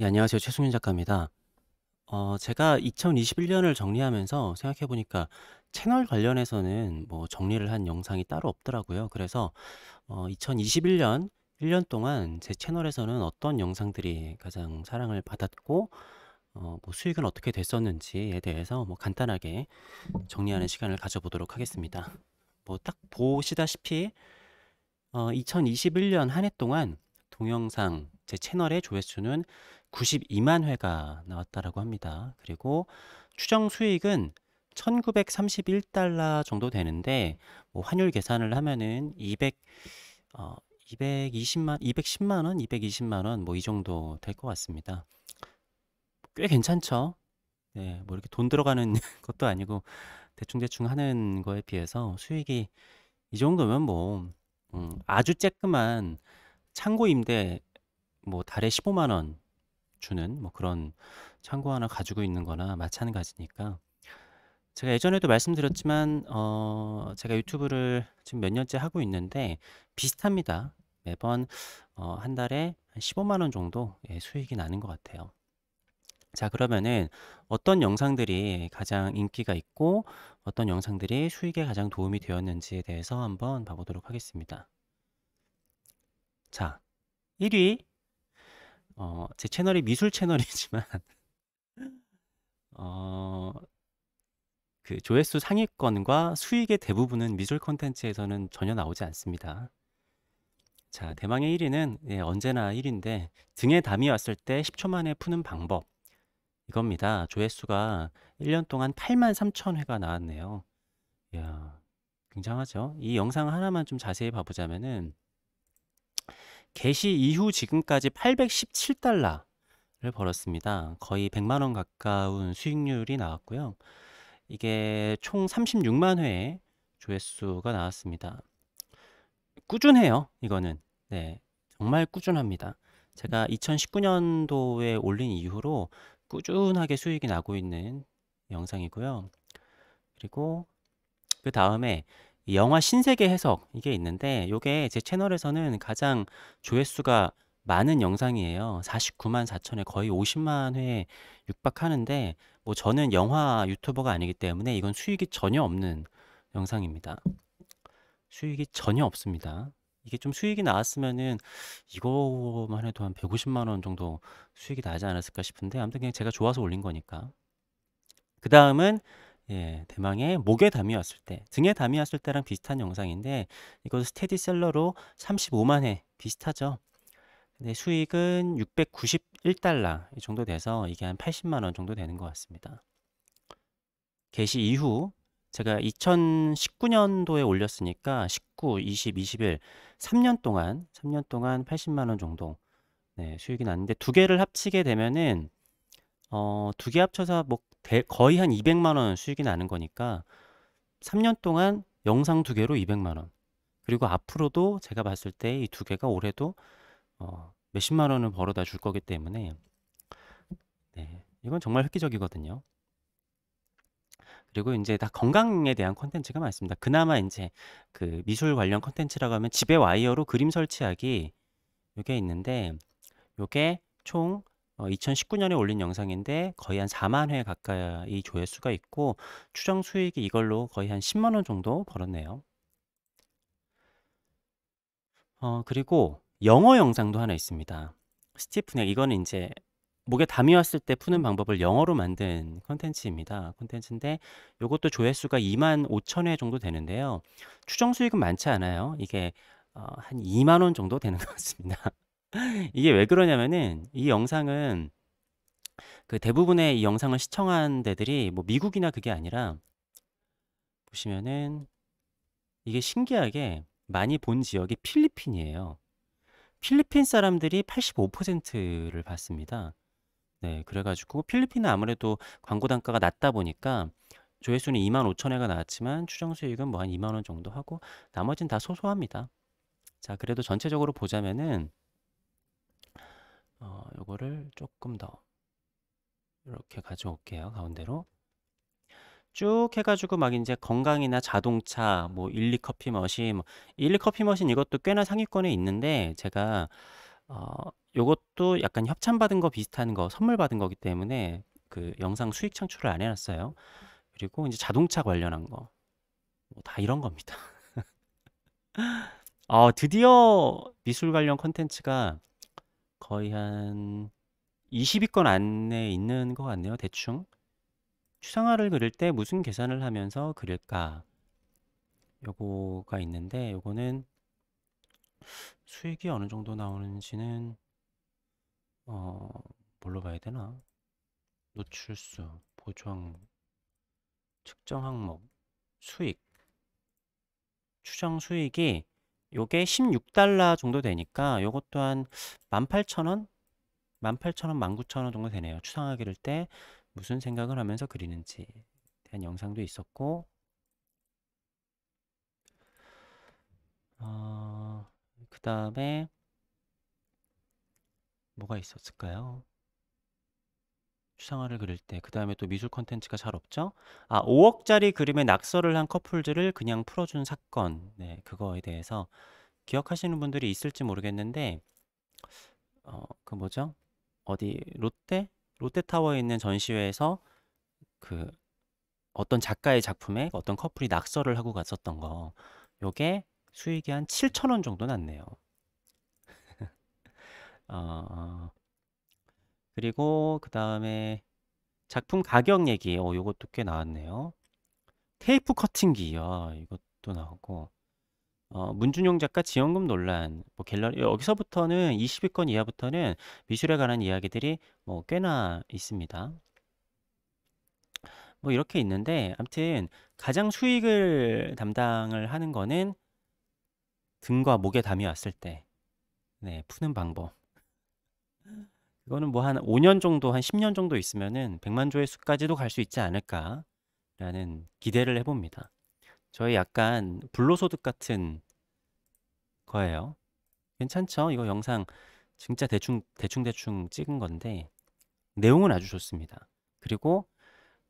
예, 안녕하세요. 최승윤 작가입니다. 어, 제가 2021년을 정리하면서 생각해 보니까 채널 관련해서는 뭐 정리를 한 영상이 따로 없더라고요. 그래서 어, 2021년 1년 동안 제 채널에서는 어떤 영상들이 가장 사랑을 받았고 어, 뭐 수익은 어떻게 됐었는지에 대해서 뭐 간단하게 정리하는 시간을 가져보도록 하겠습니다. 뭐 딱 보시다시피 어, 2021년 한 해 동안 동영상 제 채널의 조회수는 92만 회가 나왔다라고 합니다. 그리고 추정 수익은 1931달러 정도 되는데 뭐 환율 계산을 하면은 200 어, 220만 210만 원, 220만 원 뭐 이 정도 될 것 같습니다. 꽤 괜찮죠? 네, 뭐 이렇게 돈 들어가는 것도 아니고 대충대충 하는 거에 비해서 수익이 이 정도면 뭐 음, 아주 쬐끔한 창고 임대 뭐 달에 15만 원 주는 뭐 그런 창고 하나 가지고 있는 거나 마찬가지니까 제가 예전에도 말씀드렸지만 어 제가 유튜브를 지금 몇 년째 하고 있는데 비슷합니다. 매번 어한 달에 15만 원 정도 예, 수익이 나는 것 같아요. 자 그러면은 어떤 영상들이 가장 인기가 있고 어떤 영상들이 수익에 가장 도움이 되었는지에 대해서 한번 봐보도록 하겠습니다. 자 1위 어, 제 채널이 미술 채널이지만 어, 그 조회수 상위권과 수익의 대부분은 미술 콘텐츠에서는 전혀 나오지 않습니다. 자, 대망의 1위는 예, 언제나 1위인데 등에 담이 왔을 때 10초 만에 푸는 방법 이겁니다. 조회수가 1년 동안 8만 3천 회가 나왔네요. 이야, 굉장하죠? 이 영상 하나만 좀 자세히 봐보자면은 개시 이후 지금까지 817달러를 벌었습니다. 거의 100만 원 가까운 수익률이 나왔고요. 이게 총 36만 회 조회수가 나왔습니다. 꾸준해요. 이거는 네 정말 꾸준합니다. 제가 2019년도에 올린 이후로 꾸준하게 수익이 나고 있는 영상이고요. 그리고 그 다음에 영화 신세계 해석 이게 있는데 요게 제 채널에서는 가장 조회수가 많은 영상이에요. 49만 4천에 거의 50만 회 육박하는데 뭐 저는 영화 유튜버가 아니기 때문에 이건 수익이 전혀 없는 영상입니다. 수익이 전혀 없습니다. 이게 좀 수익이 나왔으면은 이거만 해도 한 150만 원 정도 수익이 나지 않았을까 싶은데 아무튼 그냥 제가 좋아서 올린 거니까. 그 다음은 예, 대망의 목에 담이 왔을 때, 등에 담이 왔을 때랑 비슷한 영상인데 이거 스테디셀러로 35만 회 비슷하죠. 근데 수익은 691달러 이 정도 돼서 이게 한 80만 원 정도 되는 것 같습니다. 개시 이후 제가 2019년도에 올렸으니까 19, 20, 21, 3년 동안 3년 동안 80만 원 정도 네, 수익이 났는데 두 개를 합치게 되면은 어, 두 개 합쳐서 뭐 대, 거의 한 200만 원 수익이 나는 거니까 3년 동안 영상 두 개로 200만 원. 그리고 앞으로도 제가 봤을 때 이 두 개가 올해도 어, 몇십만 원을 벌어다 줄 거기 때문에 네, 이건 정말 획기적이거든요. 그리고 이제 다 건강에 대한 컨텐츠가 많습니다. 그나마 이제 그 미술 관련 컨텐츠라고 하면 집에 와이어로 그림 설치하기 요게 있는데 요게 총 어, 2019년에 올린 영상인데 거의 한 4만 회 가까이 조회수가 있고 추정 수익이 이걸로 거의 한 10만 원 정도 벌었네요. 어, 그리고 영어 영상도 하나 있습니다. 스티프넥 이거는 이제 목에 담이 왔을 때 푸는 방법을 영어로 만든 컨텐츠입니다. 컨텐츠인데 이것도 조회수가 2만 5천 회 정도 되는데요. 추정 수익은 많지 않아요. 이게 어, 한 2만 원 정도 되는 것 같습니다. 이게 왜 그러냐면은 이 영상은 그 대부분의 이 영상을 시청한 데들이 뭐 미국이나 그게 아니라 보시면은 이게 신기하게 많이 본 지역이 필리핀이에요. 필리핀 사람들이 85%를 봤습니다. 네, 그래가지고 필리핀은 아무래도 광고 단가가 낮다 보니까 조회수는 2만 5천 회가 나왔지만 추정 수익은 뭐 한 2만 원 정도 하고 나머지는 다 소소합니다. 자, 그래도 전체적으로 보자면은 어, 요거를 조금 더 이렇게 가져올게요. 가운데로. 쭉 해가지고 막 이제 건강이나 자동차, 뭐 일리 커피 머신, 뭐 일리 커피 머신 이것도 꽤나 상위권에 있는데 제가 어, 요것도 약간 협찬 받은 거 비슷한 거 선물 받은 거기 때문에 그 영상 수익 창출을 안 해놨어요. 그리고 이제 자동차 관련한 거, 뭐 다 이런 겁니다. 어, 드디어 미술 관련 컨텐츠가 거의 한 20위권 안에 있는 것 같네요. 대충. 추상화를 그릴 때 무슨 계산을 하면서 그릴까? 요거가 있는데 요거는 수익이 어느 정도 나오는지는 어, 뭘로 봐야 되나? 노출수, 보정 측정 항목, 수익 추정 수익이 요게 16달러 정도 되니까 요것 또한 18,000원? 18,000원, 19,000원 정도 되네요. 추상화기를 때 무슨 생각을 하면서 그리는지 대한 영상도 있었고 어, 그 다음에 뭐가 있었을까요? 추상화를 그릴 때 그 다음에 또 미술 컨텐츠가잘 없죠? 아 5억짜리 그림에 낙서를 한 커플들을 그냥 풀어준 사건 네 그거에 대해서 기억하시는 분들이 있을지 모르겠는데 어그 뭐죠? 어디 롯데? 롯데타워에 있는 전시회에서 그 어떤 작가의 작품에 어떤 커플이 낙서를 하고 갔었던 거 요게 수익이 한 7천 원 정도 났네요 어, 어. 그리고 그 다음에 작품 가격 얘기. 어, 요것도 꽤 나왔네요. 테이프 커팅기. 아, 이것도 나오고. 어, 문준용 작가 지원금 논란. 뭐 갤러리 여기서부터는 20위권 이하부터는 미술에 관한 이야기들이 뭐 꽤나 있습니다. 뭐 이렇게 있는데 암튼 가장 수익을 담당을 하는 거는 등과 목에 담이 왔을 때 네, 푸는 방법. 이거는 뭐 한 5년 정도, 한 10년 정도 있으면은 100만 조회수까지도 갈 수 있지 않을까라는 기대를 해봅니다. 저희 약간 불로소득 같은 거예요. 괜찮죠? 이거 영상 진짜 대충 대충 대충 찍은 건데 내용은 아주 좋습니다. 그리고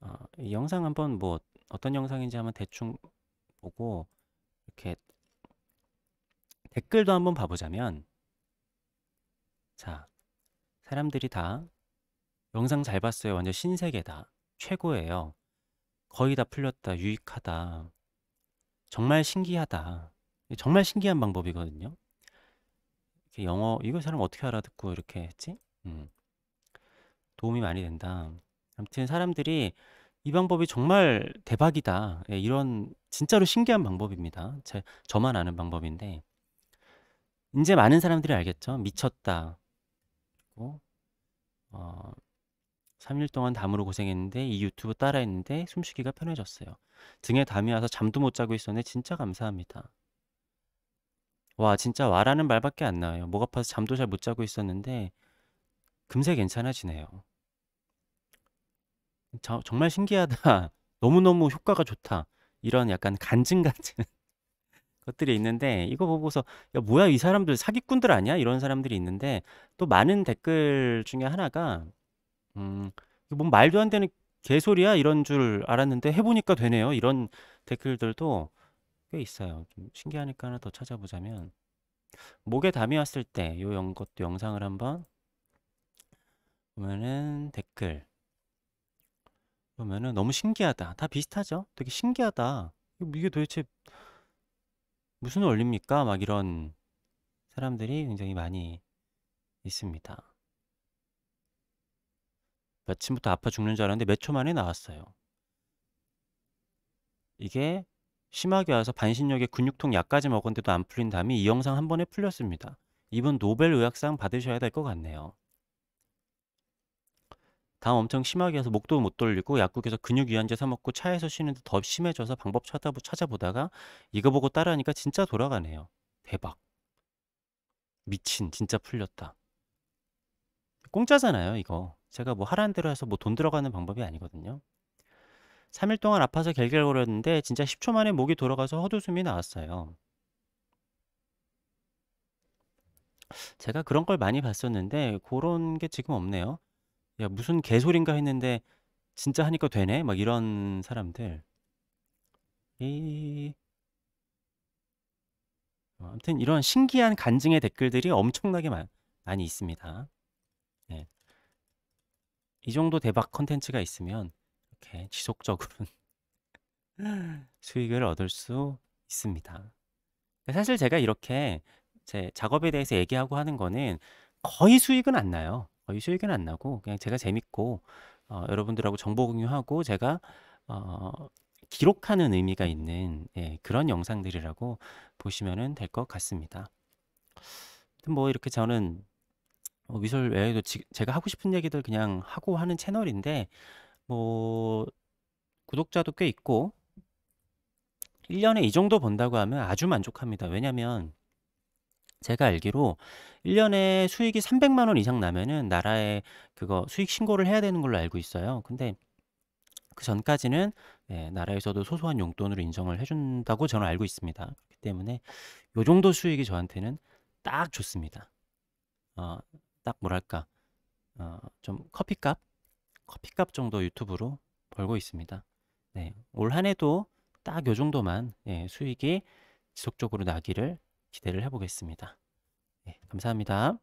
어, 영상 한번 뭐 어떤 영상인지 한번 대충 보고 이렇게 댓글도 한번 봐보자면 자 사람들이 다 영상 잘 봤어요. 완전 신세계다. 최고예요. 거의 다 풀렸다. 유익하다. 정말 신기하다. 정말 신기한 방법이거든요. 이렇게 영어, 이거 사람 어떻게 알아듣고 이렇게 했지? 음. 도움이 많이 된다. 아무튼 사람들이 이 방법이 정말 대박이다. 예, 이런 진짜로 신기한 방법입니다. 제, 저만 아는 방법인데 이제 많은 사람들이 알겠죠. 미쳤다. 그리고 어, 3일 어, 동안 담으로 고생했는데 이 유튜브 따라했는데 숨쉬기가 편해졌어요. 등에 담이 와서 잠도 못 자고 있었는데 진짜 감사합니다. 와 진짜 와라는 말밖에 안 나와요. 목 아파서 잠도 잘 못 자고 있었는데 금세 괜찮아지네요. 저, 정말 신기하다. 너무너무 효과가 좋다. 이런 약간 간증 같은 것들이 있는데 이거 보고서 야 뭐야 이 사람들 사기꾼들 아니야? 이런 사람들이 있는데 또 많은 댓글 중에 하나가 음이뭔 말도 안 되는 개소리야 이런 줄 알았는데 해 보니까 되네요. 이런 댓글들도 꽤 있어요. 좀 신기하니까 하나 더 찾아보자면 목에 담이 왔을 때요영 것도 영상을 한번 보면은 댓글 보면은 너무 신기하다. 다 비슷하죠? 되게 신기하다. 이게 도대체 무슨 원리입니까? 막 이런 사람들이 굉장히 많이 있습니다. 아침부터 아파 죽는 줄 알았는데 몇 초 만에 나왔어요. 이게 심하게 와서 반신욕에 근육통 약까지 먹었는데도 안 풀린 담이 이 영상 한 번에 풀렸습니다. 이번 노벨 의학상 받으셔야 될 것 같네요. 다음 엄청 심하게 해서 목도 못 돌리고 약국에서 근육 이완제 사 먹고 차에서 쉬는데 더 심해져서 방법 찾아보, 찾아보다가 이거 보고 따라하니까 진짜 돌아가네요. 대박. 미친 진짜 풀렸다. 공짜잖아요, 이거. 제가 뭐 하라는 대로 해서 뭐 돈 들어가는 방법이 아니거든요. 3일 동안 아파서 갤갤거렸는데 진짜 10초 만에 목이 돌아가서 헛웃음이 나왔어요. 제가 그런 걸 많이 봤었는데 그런 게 지금 없네요. 야 무슨 개소린가 했는데 진짜 하니까 되네 막 이런 사람들 이 어, 아무튼 이런 신기한 간증의 댓글들이 엄청나게 많, 많이 있습니다. 네. 이 정도 대박 컨텐츠가 있으면 이렇게 지속적으로 수익을 얻을 수 있습니다. 사실 제가 이렇게 제 작업에 대해서 얘기하고 하는 거는 거의 수익은 안 나요. 어, 이 수익은 안 나고 그냥 제가 재밌고 어, 여러분들하고 정보 공유하고 제가 어, 기록하는 의미가 있는 예, 그런 영상들이라고 보시면 될 것 같습니다. 뭐 이렇게 저는 어, 미술 외에도 지, 제가 하고 싶은 얘기들 그냥 하고 하는 채널인데 뭐 구독자도 꽤 있고 1년에 이 정도 본다고 하면 아주 만족합니다. 왜냐면 하 제가 알기로 1년에 수익이 300만 원 이상 나면은 나라에 그거 수익 신고를 해야 되는 걸로 알고 있어요. 근데 그 전까지는 예, 나라에서도 소소한 용돈으로 인정을 해준다고 저는 알고 있습니다. 그렇기 때문에 요 정도 수익이 저한테는 딱 좋습니다. 어, 딱 뭐랄까 어, 좀 커피값 커피값 정도 유튜브로 벌고 있습니다. 네, 올 한해도 딱 요 정도만 예, 수익이 지속적으로 나기를 기대를 해보겠습니다. 네, 감사합니다.